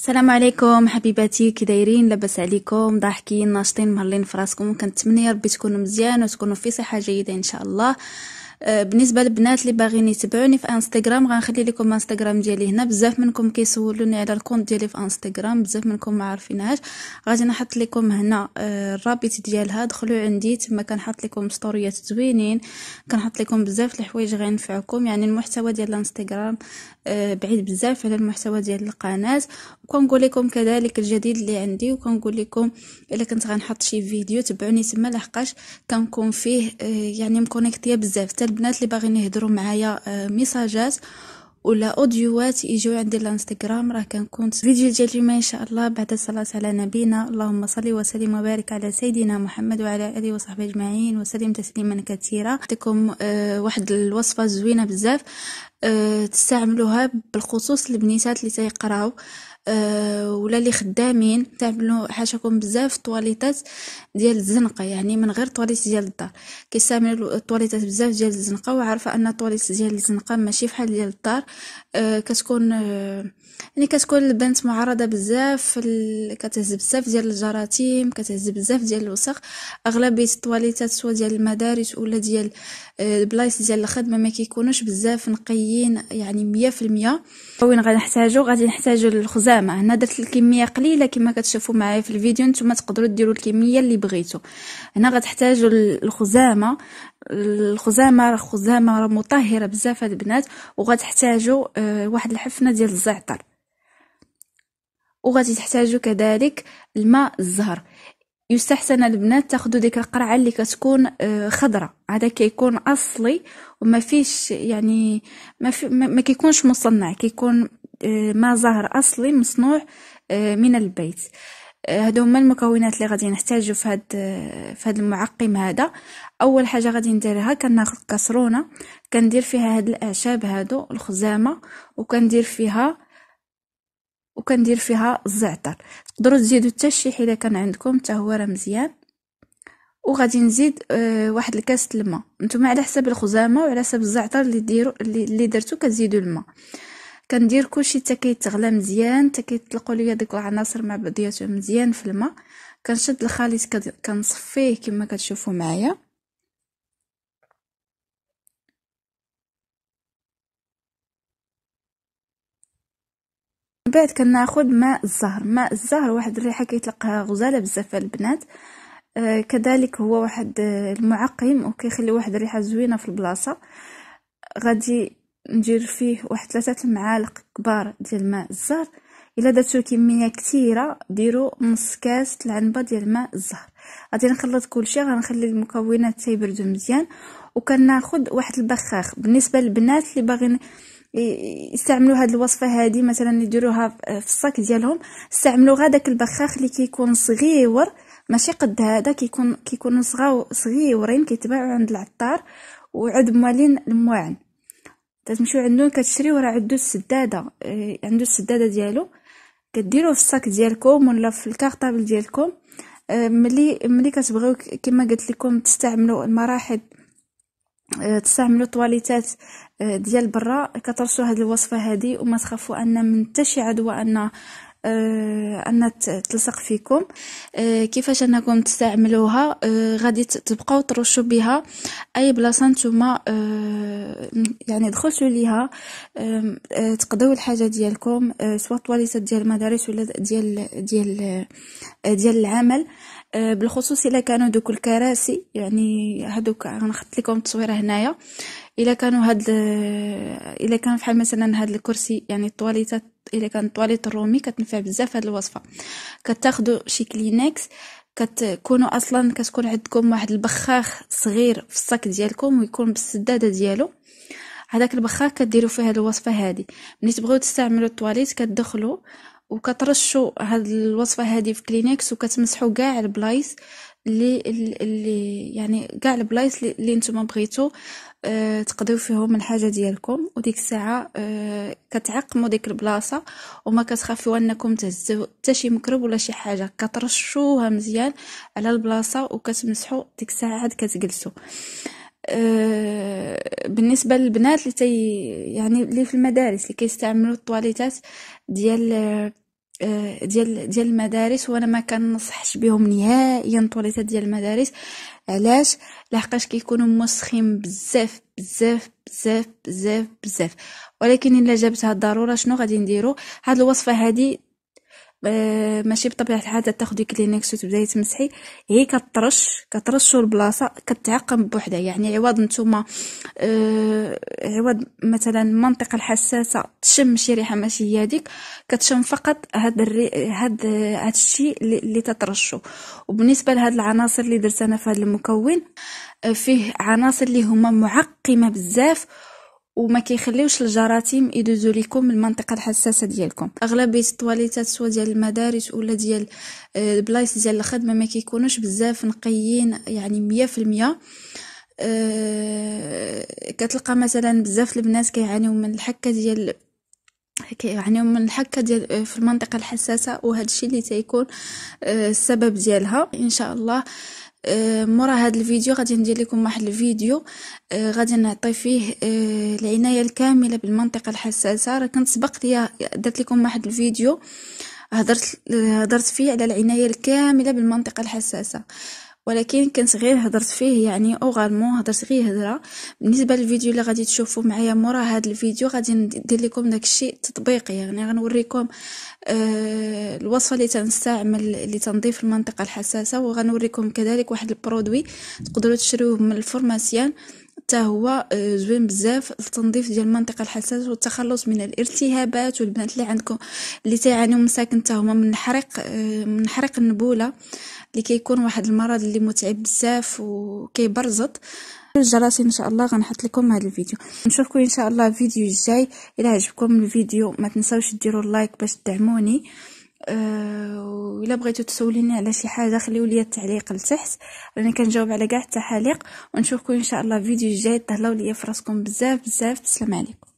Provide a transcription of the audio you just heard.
السلام عليكم حبيباتي كي دايرين لاباس عليكم ضاحكين ناشطين مهلين فراسكم كنتمنى يا ربي تكونوا مزيان وتكونوا في صحه جيده ان شاء الله آه، بالنسبه للبنات اللي باغيين يتبعوني في انستغرام غنخلي لكم انستغرام ديالي هنا بزاف منكم كيسولوني على الكونت ديالي في انستغرام بزاف منكم ما عارفينهاش غادي نحط لكم هنا آه، الرابط ديالها دخلوا عندي تما كنحط لكم ستوريات زوينين كنحط لكم بزاف الحوايج غينفعكم يعني المحتوى ديال الانستغرام آه، بعيد بزاف على المحتوى ديال القناه وكنقول لكم كذلك الجديد اللي عندي وكنقول لكم الا كنت غنحط شي فيديو تبعوني تما لحقاش كنكون فيه يعني مكونيكتيه بزاف البنات اللي باغيين يهضروا معايا آه، ميساجات ولا اوديوات يجيو عندي الانستغرام راه كنكون فيديو ديال اليوم ان شاء الله بعد الصلاه على نبينا اللهم صل وسلم وبارك على سيدنا محمد وعلى اله وصحبه اجمعين وسلم تسليما كثيرا نعطيكم أه واحد الوصفه زوينه بزاف أه تستعملوها بالخصوص البنيتات اللي تيقراو أه ولا اللي خدامين تعملوا حاشاكم بزاف طواليطات ديال الزنقه يعني من غير طواليت ديال الدار كيستعملوا الطواليطات بزاف ديال الزنقه وعارفه ان الطواليت ديال الزنقه ماشي بحال ديال الدار أه كتكون آه، يعني كتكون البنت معرضه بزاف كتهز بزاف ديال الجراثيم كتهز بزاف ديال الوسخ اغلبيه الطواليتات سواء ديال المدارس ولا ديال آه، البلايص ديال الخدمه ما كيكونوش بزاف نقيين يعني 100% وين غنحتاجو غادي نحتاجو للخزان زعما هنا درت الكميه قليله كما كتشوفوا معايا في الفيديو نتوما تقدروا ديروا الكميه اللي بغيتوا هنا غتحتاجوا الخزامه الخزامه راه خزامه راه مطهره بزاف هاد البنات وغتحتاجوا آه، واحد الحفنه ديال الزعتر وغادي تحتاجوا كذلك الماء الزهر يستحسن البنات تاخذوا ديك القرعه اللي كتكون آه، خضراء هذا كيكون اصلي وما فيش يعني ما, في ما كيكونش مصنع كيكون آه، ما زهر اصلي مصنوع آه، من البيت آه، هادو هما المكونات اللي غادي نحتاجو في هاد في هاد المعقم هذا اول حاجه غادي نديرها كناخذ كسرونه كندير فيها هاد الاعشاب هادو الخزامه وكندير فيها وكندير فيها الزعتر تقدروا تزيدوا حتى الشيح الا كان عندكم حتى هو راه مزيان وغادي نزيد أه واحد الكاس الماء نتوما على حساب الخزامه وعلى حساب الزعتر اللي ديروا اللي درتو كتزيدوا الماء كندير كلشي حتى كيتغلى مزيان حتى كيطلقوا ليا ديك العناصر مع بعضياتهم مزيان في الماء كنشد الخليط كنصفيه كما كتشوفوا معايا من بعد كناخد ماء الزهر ماء الزهر واحد الريحه كيطلقها غزاله بزاف البنات آه كذلك هو واحد آه، المعقم وكيخلي واحد الريحه زوينه في البلاصه غادي ندير فيه واحد ثلاثة المعالق كبار ديال ماء الزهر الا درتو كميه كثيره ديروا نص كاس العنبه ديال ماء الزهر غادي نخلط كلشي غنخلي المكونات تيبردوا مزيان وكناخذ واحد البخاخ بالنسبه للبنات اللي باغين يستعملوا هاد الوصفه هادي مثلا يديروها في الصاك ديالهم استعملوا غير داك البخاخ اللي كيكون صغيور ماشي قد هذا كيكون كيكونوا صغاو صغيورين كيتباعوا عند العطار وعد موالين المواعن تتمشيو عندو كتشريو راه عندو السداده آه، عندو السداده ديالو كديروه في الصاك ديالكم ولا في الكارطابل ديالكم آه، ملي ملي كتبغيو كما قلت لكم تستعملوا المراحل آه، تستعملوا طواليتات ديال برا كترسوا هذه الوصفه هذه وما تخافوا ان من حتى شي عدوى ان آه، ان تلصق فيكم آه، كيفاش انكم تستعملوها آه، غادي تبقاو ترشوا بها اي بلاصه نتوما يعني دخلتوا ليها تقضيو الحاجه ديالكم سواء الطواليسات ديال المدارس ولا ديال ديال ديال العمل بالخصوص الا كانوا دوك الكراسي يعني هذوك غنحط لكم التصويره هنايا الا كانوا هاد الا كان بحال مثلا هاد الكرسي يعني الطواليت الا كان الطواليط الرومي كتنفع بزاف هاد الوصفه كتاخذوا شي كلينكس كتكونوا اصلا كتكون عندكم واحد البخاخ صغير في الصاك ديالكم ويكون بالسداده ديالو هذاك البخاخ كديروا فيه هاد الوصفه هادي ملي تبغيو تستعملوا الطواليت كتدخلوا وكترشوا هاد الوصفه هادي في كلينيكس وكتمسحوا كاع البلايص اللي اللي يعني كاع البلايص اللي نتوما بغيتو أه تقضيو فيهم الحاجه ديالكم وديك الساعه أه كتعقموا ديك البلاصه وما كتخافوا انكم تهزوا حتى شي مكروب ولا شي حاجه كترشوها مزيان على البلاصه وكتمسحوا ديك الساعه عاد كتجلسوا آه، بالنسبه للبنات اللي تي يعني اللي في المدارس اللي كيستعملوا الطواليتات ديال آه، ديال ديال المدارس وانا ما كنصحش بهم نهائيا الطواليتات ديال المدارس علاش لحقاش كيكونوا موسخين بزاف بزاف بزاف بزاف بزاف ولكن الا جابتها الضروره شنو غادي نديرو هاد الوصفه هادي آه، ماشي بطبيعه الحال تاخدي كلينكس وتبداي تمسحي هي كترش كترشو البلاصه كتعقم بوحدها يعني عوض نتوما أه عوض مثلا المنطقه الحساسه تشم شي ريحه ماشي هي هذيك كتشم فقط هاد الري... هاد هاد الشيء اللي تترشو وبالنسبه لهاد العناصر اللي درت انا في هاد المكون آه، فيه عناصر اللي هما معقمه بزاف وما كيخليوش الجراثيم يدوزو لكم المنطقه الحساسه ديالكم اغلبيه التواليتات سواء ديال المدارس ولا ديال البلايص آه، ديال الخدمه ما كيكونوش بزاف نقيين يعني مية في أه كتلقى مثلا بزاف البنات كيعانيو من الحكه ديال كيعانيو من الحكه ديال آه، في المنطقه الحساسه وهذا الشيء اللي تيكون آه، السبب ديالها ان شاء الله آه، مورا هاد الفيديو غادي ندير لكم واحد الفيديو آه، غادي نعطي فيه آه، العنايه الكامله بالمنطقه الحساسه راه كنت سبق ليا درت لكم واحد الفيديو هضرت هضرت فيه على العنايه الكامله بالمنطقه الحساسه ولكن كنت غير هضرت فيه يعني اوغالمون هضرت غير هضره بالنسبه للفيديو اللي غادي تشوفوا معايا مورا هذا الفيديو غادي ندير لكم داكشي تطبيقي يعني غنوريكم آه الوصفه اللي تنستعمل اللي تنضيف المنطقه الحساسه وغنوريكم كذلك واحد البرودوي تقدروا تشروه من الفرماسيان حتى هو آه، زوين بزاف للتنظيف ديال المنطقه الحساسه والتخلص من الالتهابات والبنات اللي عندكم اللي تعانيو من ساكن هما من حريق آه، من حريق النبوله اللي كيكون واحد المرض اللي متعب بزاف وكيبرزط الجراس ان شاء الله غنحط لكم هذا الفيديو نشوفكم ان شاء الله الفيديو الجاي الى عجبكم الفيديو ما تنساوش ديروا لايك باش تدعموني أه ولا بغيتو تسوليني على شي حاجه خليو لي التعليق لتحت راني كنجاوب على كاع التعاليق ونشوفكم ان شاء الله فيديو جاي تهلاو ليا فراسكم بزاف بزاف تسلم عليكم